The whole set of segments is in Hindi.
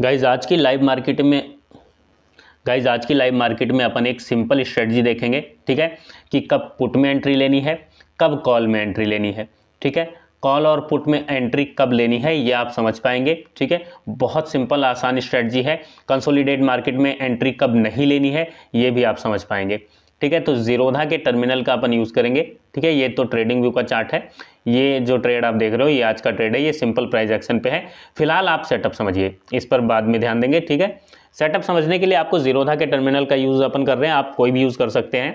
गाइज आज की लाइव मार्केट में गाइज आज की लाइव मार्केट में अपन एक सिंपल स्ट्रेटजी देखेंगे ठीक है कि कब पुट में एंट्री लेनी है कब कॉल में एंट्री लेनी है ठीक है कॉल और पुट में एंट्री कब लेनी है ये आप समझ पाएंगे ठीक है बहुत सिंपल आसान स्ट्रेटजी है कंसोलिडेट मार्केट में एंट्री कब नहीं लेनी है ये भी आप समझ पाएंगे ठीक है तो जीरोधा के टर्मिनल का अपन यूज़ करेंगे ठीक है ये तो ट्रेडिंग व्यू का चार्ट है ये जो ट्रेड आप देख रहे हो ये आज का ट्रेड है ये सिंपल प्राइस एक्शन पे है फिलहाल आप सेटअप समझिए इस पर बाद में ध्यान देंगे ठीक है सेटअप समझने के लिए आपको जीरोधा के टर्मिनल का यूज़ अपन कर रहे हैं आप कोई भी यूज़ कर सकते हैं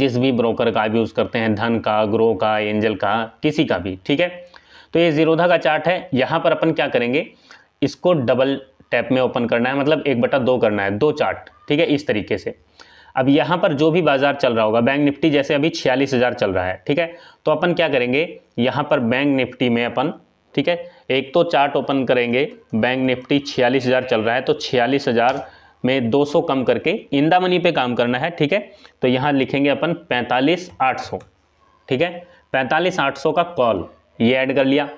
जिस भी ब्रोकर का आप यूज़ करते हैं धन का ग्रो का एंजल का किसी का भी ठीक है तो ये जीरोधा का चार्ट है यहां पर अपन क्या करेंगे इसको डबल टैप में ओपन करना है मतलब एक बटा दो करना है दो चार्ट ठीक है इस तरीके से अब यहाँ पर जो भी बाजार चल रहा होगा बैंक निफ्टी जैसे अभी छियालीस हज़ार चल रहा है ठीक है तो अपन क्या करेंगे यहाँ पर बैंक निफ्टी में अपन ठीक है एक तो चार्ट ओपन करेंगे बैंक निफ्टी छियालीस हज़ार चल रहा है तो छियालीस हज़ार में 200 कम करके इंदा मनी पे काम करना है ठीक है तो यहाँ लिखेंगे अपन पैंतालीस आठ सौ ठीक है पैंतालीस आठ सौ का कॉल ये ऐड कर लिया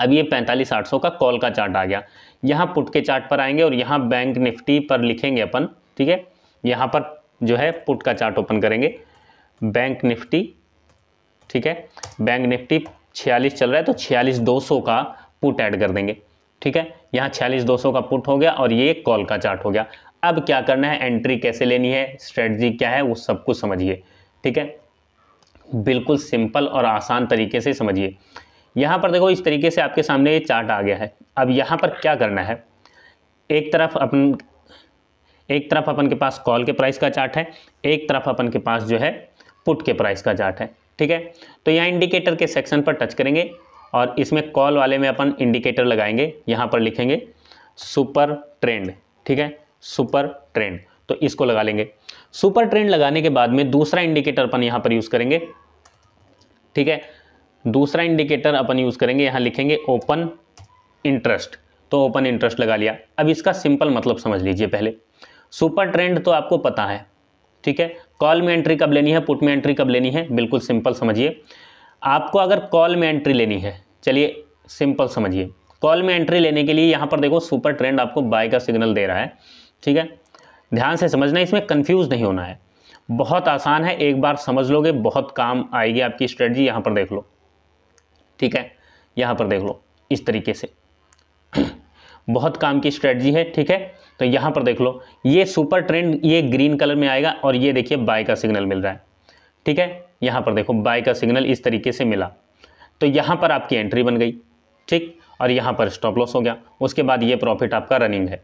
अब ये पैंतालीस आठ सौ का कॉल का चार्ट आ गया यहाँ पुट के चार्ट पर आएंगे और यहाँ बैंक निफ्टी पर लिखेंगे अपन ठीक है यहाँ पर जो है पुट का चार्ट ओपन करेंगे बैंक निफ्टी ठीक है बैंक निफ्टी छियालीस चल रहा है तो छियालीस दो सौ का पुट ऐड कर देंगे ठीक है यहाँ छियालीस दो सौ का पुट हो गया और ये कॉल का चार्ट हो गया अब क्या करना है एंट्री कैसे लेनी है स्ट्रेटजी क्या है वो सब कुछ समझिए ठीक है बिल्कुल सिंपल और आसान तरीके से समझिए यहाँ पर देखो इस तरीके से आपके सामने ये चार्ट आ गया है अब यहाँ पर क्या करना है एक तरफ अपन एक तरफ अपन के पास कॉल के प्राइस का चार्ट है एक तरफ अपन के पास जो है पुट के प्राइस का चार्ट है ठीक है तो यहाँ इंडिकेटर के सेक्शन पर टच करेंगे और इसमें कॉल वाले में अपन इंडिकेटर लगाएंगे यहाँ पर लिखेंगे सुपर ट्रेंड ठीक है सुपर ट्रेंड तो इसको लगा लेंगे सुपर ट्रेंड लगाने के बाद में दूसरा इंडिकेटर अपन यहाँ पर यूज़ करेंगे ठीक है दूसरा इंडिकेटर अपन यूज़ करेंगे यहाँ लिखेंगे ओपन इंटरेस्ट तो ओपन इंटरेस्ट लगा लिया अब इसका सिंपल मतलब समझ लीजिए पहले सुपर ट्रेंड तो आपको पता है ठीक है कॉल में एंट्री कब लेनी है पुट में एंट्री कब लेनी है बिल्कुल सिंपल समझिए आपको अगर कॉल में एंट्री लेनी है चलिए सिंपल समझिए कॉल में एंट्री लेने के लिए यहाँ पर देखो सुपर ट्रेंड आपको बाय का सिग्नल दे रहा है ठीक है ध्यान से समझना इसमें कन्फ्यूज़ नहीं होना है बहुत आसान है एक बार समझ लोगे बहुत काम आएगी आपकी स्ट्रेटजी यहाँ पर देख लो ठीक है यहाँ पर देख लो इस तरीके से बहुत काम की स्ट्रेटजी है ठीक है तो यहाँ पर देख लो ये सुपर ट्रेंड ये ग्रीन कलर में आएगा और ये देखिए बाय का सिग्नल मिल रहा है ठीक है यहाँ पर देखो बाय का सिग्नल इस तरीके से मिला तो यहाँ पर आपकी एंट्री बन गई ठीक और यहाँ पर स्टॉप लॉस हो गया उसके बाद ये प्रॉफिट आपका रनिंग है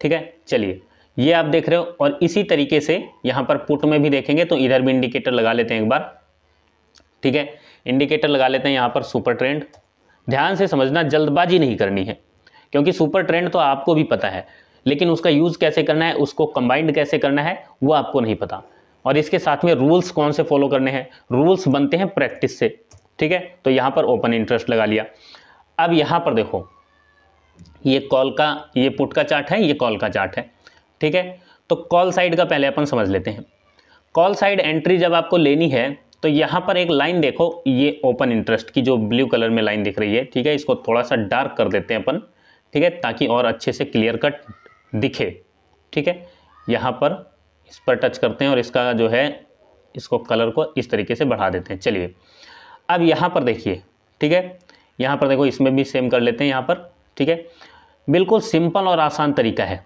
ठीक है चलिए ये आप देख रहे हो और इसी तरीके से यहाँ पर पुट में भी देखेंगे तो इधर भी इंडिकेटर लगा लेते हैं एक बार ठीक है इंडिकेटर लगा लेते हैं यहाँ पर सुपर ट्रेंड ध्यान से समझना जल्दबाजी नहीं करनी है क्योंकि सुपर ट्रेंड तो आपको भी पता है लेकिन उसका यूज़ कैसे करना है उसको कंबाइंड कैसे करना है वो आपको नहीं पता और इसके साथ में रूल्स कौन से फॉलो करने हैं रूल्स बनते हैं प्रैक्टिस से ठीक है तो यहाँ पर ओपन इंटरेस्ट लगा लिया अब यहाँ पर देखो ये कॉल का ये पुट का चार्ट है ये कॉल का चार्ट है ठीक है तो कॉल साइड का पहले अपन समझ लेते हैं कॉल साइड एंट्री जब आपको लेनी है तो यहाँ पर एक लाइन देखो ये ओपन इंटरेस्ट की जो ब्लू कलर में लाइन दिख रही है ठीक है इसको थोड़ा सा डार्क कर देते हैं अपन ठीक है ताकि और अच्छे से क्लियर कट दिखे ठीक है यहाँ पर इस पर टच करते हैं और इसका जो है इसको कलर को इस तरीके से बढ़ा देते हैं चलिए अब यहाँ पर देखिए ठीक है यहाँ पर देखो इसमें भी सेम कर लेते हैं यहाँ पर ठीक है बिल्कुल सिंपल और आसान तरीका है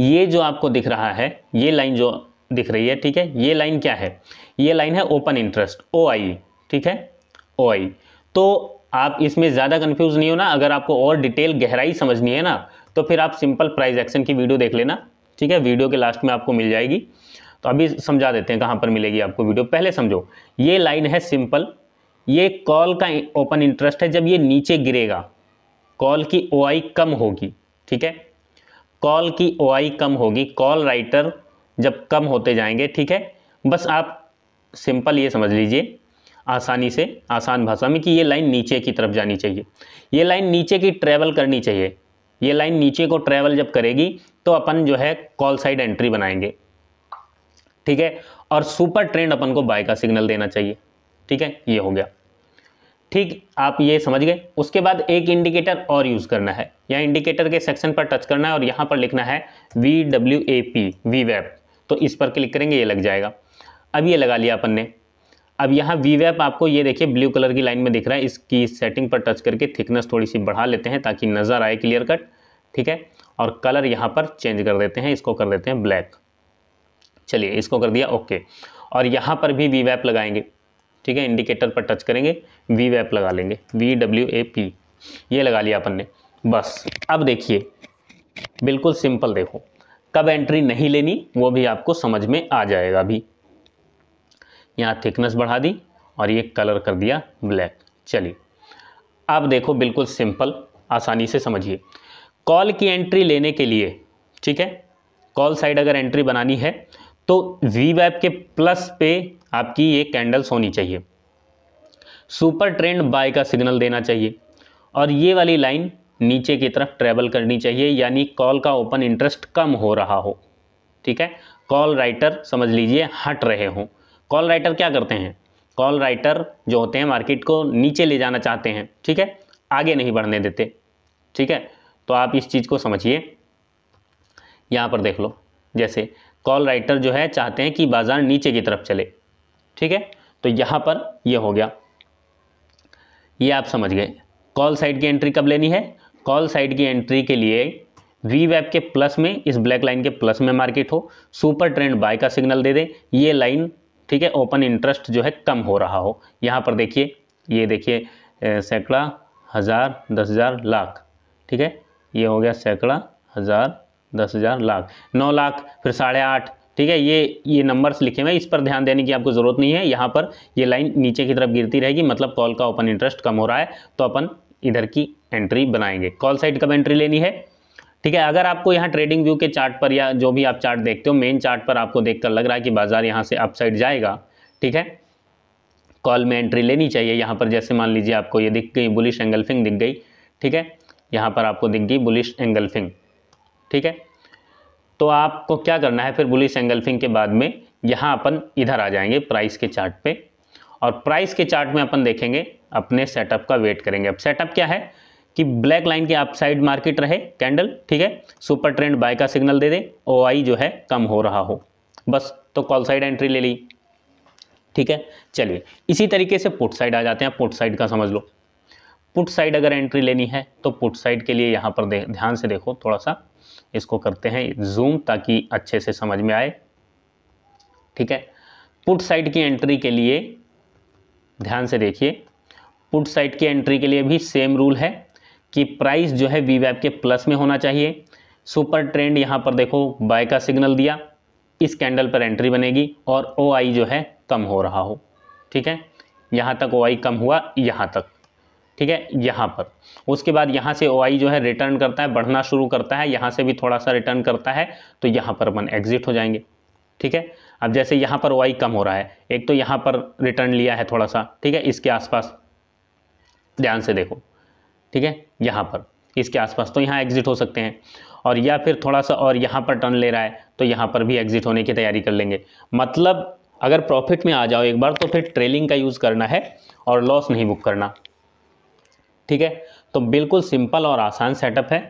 ये जो आपको दिख रहा है ये लाइन जो दिख रही है ठीक है ये लाइन क्या है ये लाइन है ओपन इंटरेस्ट ओ आई ठीक है ओ आई e। तो आप इसमें ज़्यादा कन्फ्यूज़ नहीं होना अगर आपको और डिटेल गहराई समझनी है ना तो फिर आप सिंपल प्राइस एक्शन की वीडियो देख लेना ठीक है वीडियो के लास्ट में आपको मिल जाएगी तो अभी समझा देते हैं कहाँ पर मिलेगी आपको वीडियो पहले समझो ये लाइन है सिंपल ये कॉल का ओपन इंटरेस्ट है जब ये नीचे गिरेगा कॉल की ओ कम होगी ठीक है कॉल की ओ कम होगी कॉल राइटर जब कम होते जाएंगे ठीक है बस आप सिंपल ये समझ लीजिए आसानी से आसान भाषा में कि ये लाइन नीचे की तरफ जानी चाहिए ये लाइन नीचे की ट्रैवल करनी चाहिए ये लाइन नीचे को ट्रैवल जब करेगी तो अपन जो है कॉल साइड एंट्री बनाएंगे ठीक है और सुपर ट्रेंड अपन को बाय का सिग्नल देना चाहिए ठीक है ये हो गया ठीक आप ये समझ गए उसके बाद एक इंडिकेटर और यूज़ करना है या इंडिकेटर के सेक्शन पर टच करना है और यहाँ पर लिखना है वी डब्ल्यू ए पी वी वेब तो इस पर क्लिक करेंगे ये लग जाएगा अब ये लगा लिया अपन ने अब यहाँ वी वैप आपको ये देखिए ब्लू कलर की लाइन में दिख रहा है इसकी सेटिंग पर टच करके थिकनेस थोड़ी सी बढ़ा लेते हैं ताकि नज़र आए क्लियर कट ठीक है और कलर यहाँ पर चेंज कर देते हैं इसको कर देते हैं ब्लैक चलिए इसको कर दिया ओके और यहाँ पर भी वी वैप लगाएंगे ठीक है इंडिकेटर पर टच करेंगे वी वैप लगा लेंगे वी डब्ल्यू ए पी ये लगा लिया अपन ने बस अब देखिए बिल्कुल सिंपल देखो कब एंट्री नहीं लेनी वो भी आपको समझ में आ जाएगा अभी यहाँ थिकनेस बढ़ा दी और ये कलर कर दिया ब्लैक चलिए अब देखो बिल्कुल सिंपल आसानी से समझिए कॉल की एंट्री लेने के लिए ठीक है कॉल साइड अगर एंट्री बनानी है तो वी वैप के प्लस पे आपकी ये कैंडल्स होनी चाहिए सुपर ट्रेंड बाय का सिग्नल देना चाहिए और ये वाली लाइन नीचे की तरफ ट्रेवल करनी चाहिए यानी कॉल का ओपन इंटरेस्ट कम हो रहा हो ठीक है कॉल राइटर समझ लीजिए हट रहे हों कॉल राइटर क्या करते हैं कॉल राइटर जो होते हैं मार्केट को नीचे ले जाना चाहते हैं ठीक है आगे नहीं बढ़ने देते ठीक है तो आप इस चीज़ को समझिए यहाँ पर देख लो जैसे कॉल राइटर जो है चाहते हैं कि बाज़ार नीचे की तरफ चले ठीक है तो यहाँ पर ये यह हो गया ये आप समझ गए कॉल साइड की एंट्री कब लेनी है कॉल साइड की एंट्री के लिए वी वैप के प्लस में इस ब्लैक लाइन के प्लस में मार्केट हो सुपर ट्रेंड बाय का सिग्नल दे दे ये लाइन ठीक है ओपन इंटरेस्ट जो है कम हो रहा हो यहाँ पर देखिए ये देखिए सैकड़ा हज़ार दस हज़ार लाख ठीक है ये हो गया सैकड़ा हज़ार दस हज़ार लाख नौ लाख फिर साढ़े आठ ठीक है ये ये नंबर्स लिखे हुए हैं इस पर ध्यान देने की आपको ज़रूरत नहीं है यहाँ पर ये लाइन नीचे की तरफ गिरती रहेगी मतलब कॉल का ओपन इंटरेस्ट कम हो रहा है तो अपन इधर की एंट्री बनाएंगे कॉल साइड कब एंट्री लेनी है ठीक है अगर आपको यहाँ ट्रेडिंग व्यू के चार्ट पर या जो भी आप चार्ट देखते हो मेन चार्ट पर आपको देखकर लग रहा है कि बाजार यहाँ से अपसाइड जाएगा ठीक है कॉल में एंट्री लेनी चाहिए यहाँ पर जैसे मान लीजिए आपको ये दिख गई बुलिश एंगल्फिंग दिख गई ठीक है यहाँ पर आपको दिख गई बुलिश एंगल्फिंग ठीक है तो आपको क्या करना है फिर बुलिश एंगल्फिंग के बाद में यहाँ अपन इधर आ जाएंगे प्राइस के चार्ट पे और प्राइस के चार्ट में अपन देखेंगे अपने सेटअप का वेट करेंगे अब सेटअप क्या है कि ब्लैक लाइन के अपसाइड मार्केट रहे कैंडल ठीक है सुपर ट्रेंड बाय का सिग्नल दे दे ओ जो है कम हो रहा हो बस तो कॉल साइड एंट्री ले ली ठीक है चलिए इसी तरीके से पुट साइड आ जाते हैं पुट साइड का समझ लो पुट साइड अगर एंट्री लेनी है तो पुट साइड के लिए यहाँ पर ध्यान से देखो थोड़ा सा इसको करते हैं जूम ताकि अच्छे से समझ में आए ठीक है पुट साइड की एंट्री के लिए ध्यान से देखिए पुट साइड की एंट्री के लिए भी सेम रूल है कि प्राइस जो है वी वैप के प्लस में होना चाहिए सुपर ट्रेंड यहाँ पर देखो बाय का सिग्नल दिया इस कैंडल पर एंट्री बनेगी और ओ जो है कम हो रहा हो ठीक है यहाँ तक ओ कम हुआ यहाँ तक ठीक है यहाँ पर उसके बाद यहाँ से ओ जो है रिटर्न करता है बढ़ना शुरू करता है यहाँ से भी थोड़ा सा रिटर्न करता है तो यहाँ पर अपन एग्जिट हो जाएंगे ठीक है अब जैसे यहाँ पर ओ कम हो रहा है एक तो यहाँ पर रिटर्न लिया है थोड़ा सा ठीक है इसके आसपास ध्यान से देखो ठीक है यहाँ पर इसके आसपास तो यहाँ एग्ज़िट हो सकते हैं और या फिर थोड़ा सा और यहाँ पर टर्न ले रहा है तो यहाँ पर भी एग्ज़िट होने की तैयारी कर लेंगे मतलब अगर प्रॉफिट में आ जाओ एक बार तो फिर ट्रेलिंग का यूज़ करना है और लॉस नहीं बुक करना ठीक है तो बिल्कुल सिंपल और आसान सेटअप है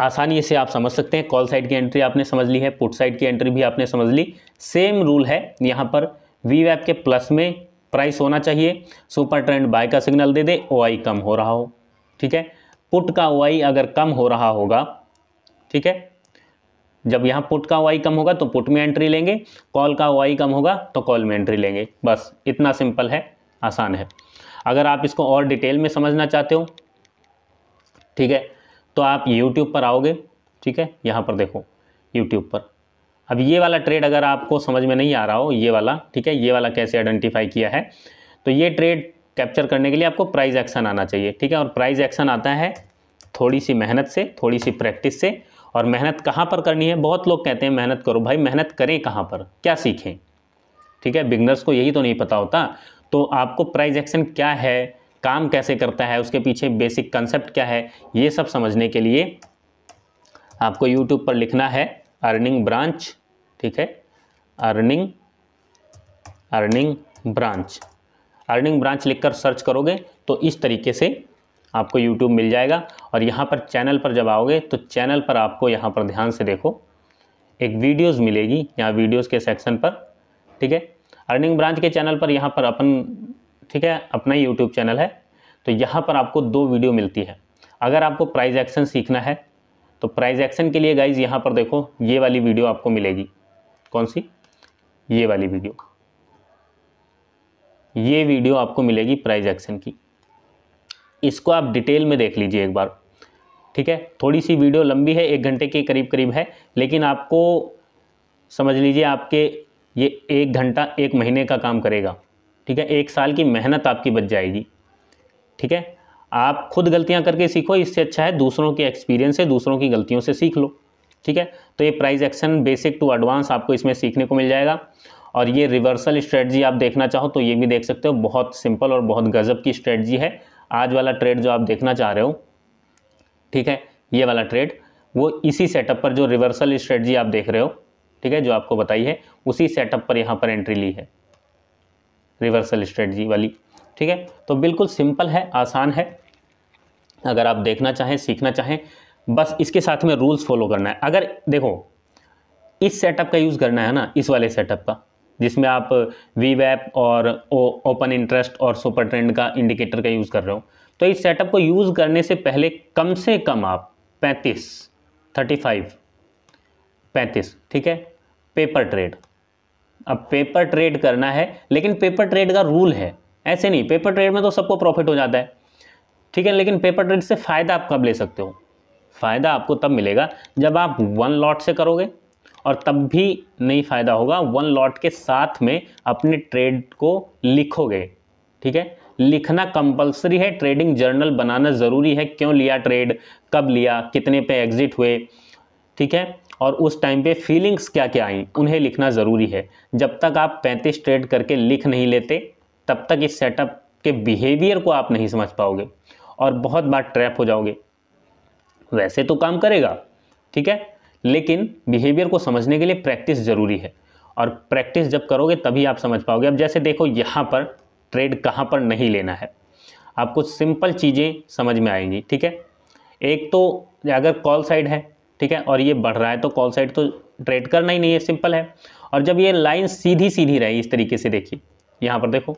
आसानी से आप समझ सकते हैं कॉल साइड की एंट्री आपने समझ ली है पुट साइड की एंट्री भी आपने समझ ली सेम रूल है यहाँ पर वी के प्लस में प्राइस होना चाहिए सुपर ट्रेंड बाय का सिग्नल दे दे ओ कम हो रहा हो ठीक है पुट का ओ अगर कम हो रहा होगा ठीक है जब यहाँ पुट का वाई कम होगा तो पुट में एंट्री लेंगे कॉल का वाई कम होगा तो कॉल में एंट्री लेंगे बस इतना सिंपल है आसान है अगर आप इसको और डिटेल में समझना चाहते हो ठीक है तो आप यूट्यूब पर आओगे ठीक है यहाँ पर देखो यूट्यूब पर अब ये वाला ट्रेड अगर आपको समझ में नहीं आ रहा हो ये वाला ठीक है ये वाला कैसे आइडेंटिफाई किया है तो ये ट्रेड कैप्चर करने के लिए आपको प्राइज एक्शन आना चाहिए ठीक है और प्राइज एक्शन आता है थोड़ी सी मेहनत से थोड़ी सी प्रैक्टिस से और मेहनत कहाँ पर करनी है बहुत लोग कहते हैं मेहनत करो भाई मेहनत करें कहाँ पर क्या सीखें ठीक है बिगनर्स को यही तो नहीं पता होता तो आपको प्राइज एक्शन क्या है काम कैसे करता है उसके पीछे बेसिक कंसेप्ट क्या है ये सब समझने के लिए आपको यूट्यूब पर लिखना है अर्निंग ब्रांच ठीक है earning earning branch earning branch लिखकर सर्च करोगे तो इस तरीके से आपको यूट्यूब मिल जाएगा और यहाँ पर चैनल पर जब आओगे तो चैनल पर आपको यहाँ पर ध्यान से देखो एक वीडियोस मिलेगी यहाँ वीडियोस के सेक्शन पर ठीक है अर्निंग ब्रांच के चैनल पर यहाँ पर अपन ठीक है अपना ही यूट्यूब चैनल है तो यहाँ पर आपको दो वीडियो मिलती है अगर आपको प्राइज एक्शन सीखना है तो प्राइज एक्शन के लिए गाइज यहाँ पर देखो ये वाली वीडियो आपको मिलेगी कौन सी ये वाली वीडियो ये वीडियो आपको मिलेगी प्राइज एक्शन की इसको आप डिटेल में देख लीजिए एक बार ठीक है थोड़ी सी वीडियो लंबी है एक घंटे के करीब करीब है लेकिन आपको समझ लीजिए आपके ये एक घंटा एक महीने का काम करेगा ठीक है एक साल की मेहनत आपकी बच जाएगी ठीक है आप खुद गलतियां करके सीखो इससे अच्छा है दूसरों के एक्सपीरियंस से दूसरों की गलतियों से सीख लो ठीक है तो ये price action basic to advance आपको इसमें सीखने को मिल जाएगा और ये रिवर्सल स्ट्रेटजी आप देखना चाहो तो ये भी देख सकते हो बहुत सिंपल और बहुत गजब की स्ट्रेटजी है आज वाला ट्रेड जो आप देखना चाह रहे हो ठीक है ये वाला ट्रेड वो इसी सेटअप पर जो रिवर्सल स्ट्रेटजी आप देख रहे हो ठीक है जो आपको बताई है उसी सेटअप पर यहाँ पर एंट्री ली है रिवर्सल स्ट्रेटजी वाली ठीक है तो बिल्कुल सिंपल है आसान है अगर आप देखना चाहें सीखना चाहें बस इसके साथ में रूल्स फॉलो करना है अगर देखो इस सेटअप का यूज़ करना है ना इस वाले सेटअप का जिसमें आप वी वैप और ओपन इंटरेस्ट और सुपर ट्रेंड का इंडिकेटर का यूज़ कर रहे हो तो इस सेटअप को यूज़ करने से पहले कम से कम आप पैंतीस थर्टी फाइव पैंतीस ठीक है पेपर ट्रेड अब पेपर ट्रेड करना है लेकिन पेपर ट्रेड का रूल है ऐसे नहीं पेपर ट्रेड में तो सबको प्रॉफिट हो जाता है ठीक है लेकिन पेपर ट्रेड से फ़ायदा आप कब ले सकते हो फ़ायदा आपको तब मिलेगा जब आप वन लॉट से करोगे और तब भी नहीं फ़ायदा होगा वन लॉट के साथ में अपने ट्रेड को लिखोगे ठीक है लिखना कंपलसरी है ट्रेडिंग जर्नल बनाना ज़रूरी है क्यों लिया ट्रेड कब लिया कितने पे एग्ज़िट हुए ठीक है और उस टाइम पे फीलिंग्स क्या क्या आई उन्हें लिखना ज़रूरी है जब तक आप 35 ट्रेड करके लिख नहीं लेते तब तक इस सेटअप के बिहेवियर को आप नहीं समझ पाओगे और बहुत बार ट्रैप हो जाओगे वैसे तो काम करेगा ठीक है लेकिन बिहेवियर को समझने के लिए प्रैक्टिस ज़रूरी है और प्रैक्टिस जब करोगे तभी आप समझ पाओगे अब जैसे देखो यहाँ पर ट्रेड कहाँ पर नहीं लेना है आपको सिंपल चीज़ें समझ में आएंगी ठीक है एक तो अगर कॉल साइड है ठीक है और ये बढ़ रहा है तो कॉल साइड तो ट्रेड करना ही नहीं है सिंपल है और जब ये लाइन सीधी सीधी रहे इस तरीके से देखिए यहाँ पर देखो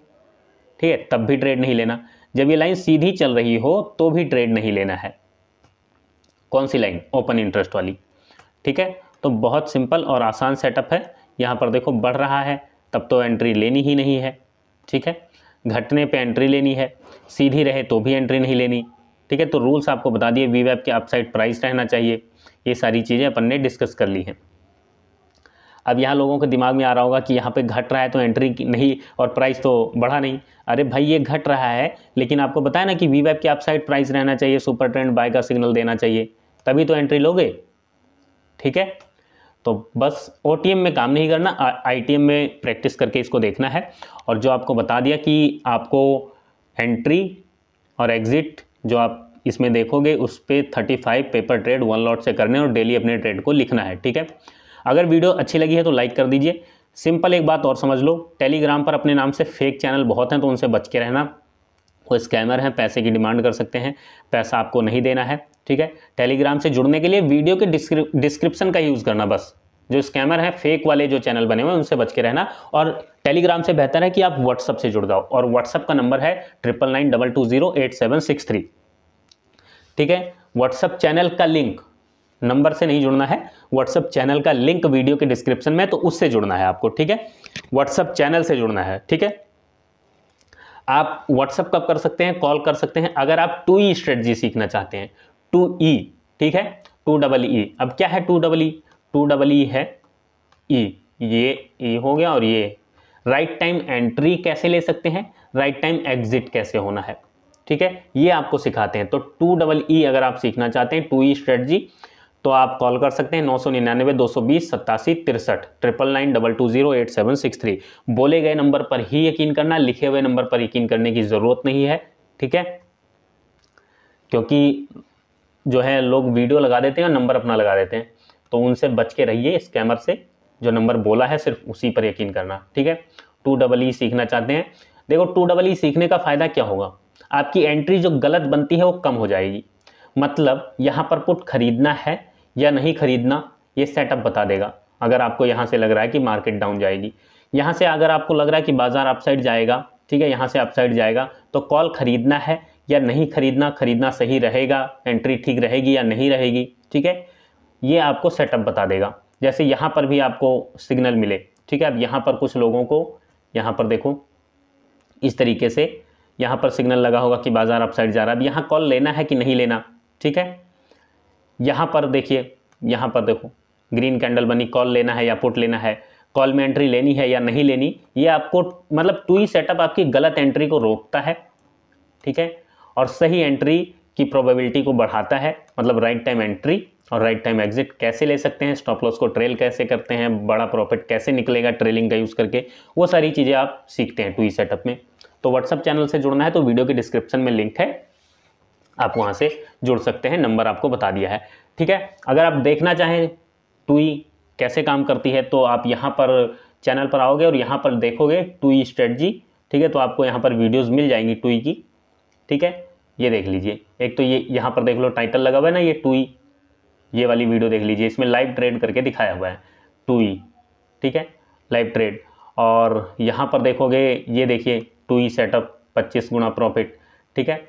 ठीक है तब भी ट्रेड नहीं लेना जब ये लाइन सीधी चल रही हो तो भी ट्रेड नहीं लेना है कौन सी लाइन ओपन इंटरेस्ट वाली ठीक है तो बहुत सिंपल और आसान सेटअप है यहाँ पर देखो बढ़ रहा है तब तो एंट्री लेनी ही नहीं है ठीक है घटने पे एंट्री लेनी है सीधी रहे तो भी एंट्री नहीं लेनी ठीक है तो रूल्स आपको बता दिए वी के अपसाइड प्राइस रहना चाहिए ये सारी चीज़ें अपन ने डिस्कस कर ली हैं अब यहाँ लोगों के दिमाग में आ रहा होगा कि यहाँ पे घट रहा है तो एंट्री नहीं और प्राइस तो बढ़ा नहीं अरे भाई ये घट रहा है लेकिन आपको बताया ना कि वी वैप की अपसाइड प्राइस रहना चाहिए सुपर ट्रेंड बाय का सिग्नल देना चाहिए तभी तो एंट्री लोगे ठीक है तो बस ओ में काम नहीं करना आई में प्रैक्टिस करके इसको देखना है और जो आपको बता दिया कि आपको एंट्री और एग्ज़िट जो आप इसमें देखोगे उस पर thirty five paper trade one lot से करने और डेली अपने ट्रेड को लिखना है ठीक है अगर वीडियो अच्छी लगी है तो लाइक कर दीजिए सिंपल एक बात और समझ लो टेलीग्राम पर अपने नाम से फेक चैनल बहुत हैं तो उनसे बच के रहना वो स्कैमर हैं पैसे की डिमांड कर सकते हैं पैसा आपको नहीं देना है ठीक है टेलीग्राम से जुड़ने के लिए वीडियो के डिस्क्रिप्शन का यूज़ करना बस जो स्कैमर हैं फेक वाले जो चैनल बने हुए हैं उनसे बच के रहना और टेलीग्राम से बेहतर है कि आप व्हाट्सअप से जुड़ जाओ और व्हाट्सअप का नंबर है triple nine double two zero eight seven six three ठीक है व्हाट्सअप चैनल का लिंक नंबर से नहीं जुड़ना है व्हाट्सअप चैनल का लिंक वीडियो के डिस्क्रिप्शन में तो उससे जुड़ना है आपको ठीक है व्हाट्सअप चैनल से जुड़ना है ठीक है आप व्हाट्सअप कब कर सकते हैं कॉल कर सकते हैं अगर आप टू ई स्ट्रेटजी सीखना चाहते हैं टू ई ठीक है टू डबल ई अब क्या है two double E two double E है ई ये ई हो गया और ये राइट टाइम एंट्री कैसे ले सकते हैं राइट टाइम एग्जिट कैसे होना है ठीक है ये आपको सिखाते हैं तो टू डबल ई अगर आप सीखना चाहते हैं टू ई स्ट्रेटजी तो आप कॉल कर सकते हैं नौ सौ निन्यानवे दो सौ बीस सत्तासी तिरसठ triple nine double two zero eight seven six three बोले गए नंबर पर ही यकीन करना लिखे हुए नंबर पर यकीन करने की ज़रूरत नहीं है ठीक है क्योंकि जो है लोग वीडियो लगा देते हैं और नंबर अपना लगा देते हैं तो उनसे बच के रहिए स्कैमर से जो नंबर बोला है सिर्फ उसी पर यकीन करना ठीक है टू डबल ई सीखना चाहते हैं देखो टू डबल ई सीखने का फ़ायदा क्या होगा आपकी एंट्री जो गलत बनती है वो कम हो जाएगी मतलब यहाँ पर पुट खरीदना है या नहीं ख़रीदना ये सेटअप बता देगा अगर आपको यहाँ से लग रहा है कि मार्केट डाउन जाएगी यहाँ से अगर आपको लग रहा है कि बाज़ार अपसाइड जाएगा ठीक है यहाँ से अपसाइड जाएगा तो कॉल ख़रीदना है या नहीं ख़रीदना ख़रीदना सही रहेगा एंट्री ठीक रहेगी या नहीं रहेगी ठीक है ये आपको सेटअप बता देगा जैसे यहाँ पर भी आपको सिग्नल मिले ठीक है अब यहाँ पर कुछ लोगों को यहाँ पर देखो इस तरीके से यहाँ पर सिग्नल लगा होगा कि बाज़ार अपसाइड जा रहा है अब यहाँ कॉल लेना है कि नहीं लेना ठीक है यहाँ पर देखिए यहाँ पर देखो ग्रीन कैंडल बनी कॉल लेना है या पुट लेना है कॉल में एंट्री लेनी है या नहीं लेनी ये आपको मतलब टू ही सेटअप आपकी गलत एंट्री को रोकता है ठीक है और सही एंट्री की प्रोबेबिलिटी को बढ़ाता है मतलब राइट टाइम एंट्री और राइट टाइम एग्जिट कैसे ले सकते हैं स्टॉप लॉस को ट्रेल कैसे करते हैं बड़ा प्रॉफिट कैसे निकलेगा ट्रेलिंग का यूज़ करके वो सारी चीज़ें आप सीखते हैं टू सेटअप में तो व्हाट्सअप चैनल से जुड़ना है तो वीडियो के डिस्क्रिप्शन में लिंक है आप वहाँ से जुड़ सकते हैं नंबर आपको बता दिया है ठीक है अगर आप देखना चाहें टूई कैसे काम करती है तो आप यहाँ पर चैनल पर आओगे और यहाँ पर देखोगे टूई स्ट्रेटजी ठीक है तो आपको यहाँ पर वीडियोज़ मिल जाएंगी टूई की ठीक है ये देख लीजिए एक तो ये यहाँ पर देख लो टाइटल लगा हुआ है ना ये टूई ये वाली वीडियो देख लीजिए इसमें लाइव ट्रेड करके दिखाया हुआ है टूई ठीक है लाइव ट्रेड और यहाँ पर देखोगे ये देखिए टूई सेटअप पच्चीस गुना प्रॉफिट ठीक है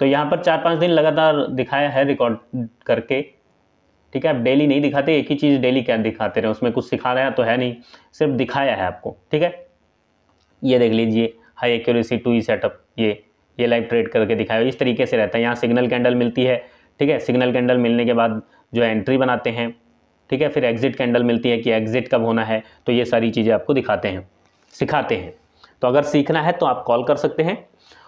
तो यहाँ पर चार पाँच दिन लगातार दिखाया है रिकॉर्ड करके ठीक है आप डेली नहीं दिखाते एक ही चीज़ डेली क्या दिखाते रहे उसमें कुछ सिखा रहा है तो है नहीं सिर्फ दिखाया है आपको ठीक है ये देख लीजिए high accuracy two E setup ये ये लाइव ट्रेड करके दिखाया इस तरीके से रहता है यहाँ सिग्नल कैंडल मिलती है ठीक है सिग्नल कैंडल मिलने के बाद जो एंट्री बनाते हैं ठीक है फिर एग्जिट कैंडल मिलती है कि एग्जिट कब होना है तो ये सारी चीज़ें आपको दिखाते हैं सिखाते हैं तो अगर सीखना है तो आप कॉल कर सकते हैं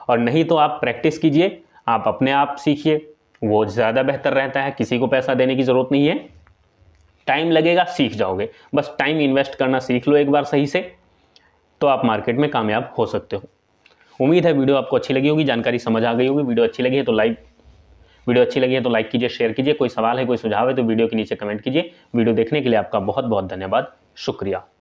और नहीं तो आप प्रैक्टिस कीजिए आप अपने आप सीखिए वो ज़्यादा बेहतर रहता है किसी को पैसा देने की ज़रूरत नहीं है टाइम लगेगा सीख जाओगे बस टाइम इन्वेस्ट करना सीख लो एक बार सही से तो आप मार्केट में कामयाब हो सकते हो उम्मीद है वीडियो आपको अच्छी लगी होगी जानकारी समझ आ गई होगी वीडियो अच्छी लगी है तो लाइक वीडियो अच्छी लगी है तो लाइक कीजिए शेयर कीजिए कोई सवाल है कोई सुझाव है तो वीडियो के नीचे कमेंट कीजिए वीडियो देखने के लिए आपका बहुत बहुत धन्यवाद शुक्रिया